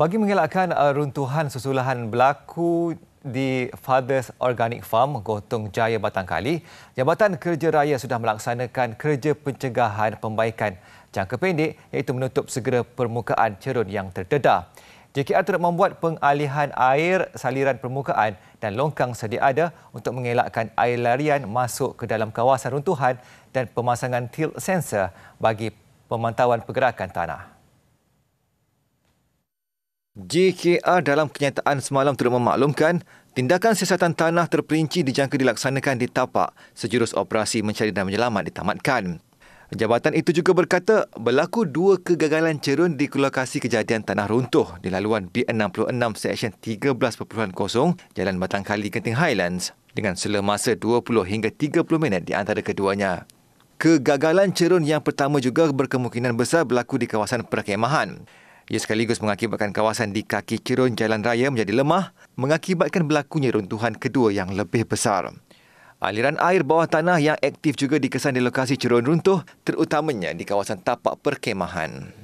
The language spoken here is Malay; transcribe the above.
Bagi mengelakkan uh, runtuhan susulan berlaku di Father's Organic Farm Gotong Jaya Batang Kali, Jabatan Kerja Raya sudah melaksanakan kerja pencegahan pembaikan jangka pendek iaitu menutup segera permukaan cerun yang terdedah. JKR turut membuat pengalihan air saliran permukaan dan longkang sedia ada untuk mengelakkan air larian masuk ke dalam kawasan runtuhan dan pemasangan tilt sensor bagi pemantauan pergerakan tanah. JKR dalam kenyataan semalam turut memaklumkan tindakan siasatan tanah terperinci dijangka dilaksanakan di tapak sejurus operasi mencari dan menyelamat ditamatkan. Jabatan itu juga berkata berlaku dua kegagalan cerun di lokasi kejadian tanah runtuh di laluan B66 Seksyen 13.0 Jalan Batang Kali Genting Highlands dengan sela masa 20 hingga 30 minit di antara keduanya. Kegagalan cerun yang pertama juga berkemungkinan besar berlaku di kawasan perkemahan. Ia sekaligus mengakibatkan kawasan di kaki kirun jalan raya menjadi lemah, mengakibatkan berlakunya runtuhan kedua yang lebih besar. Aliran air bawah tanah yang aktif juga dikesan di lokasi cerun runtuh, terutamanya di kawasan tapak perkemahan.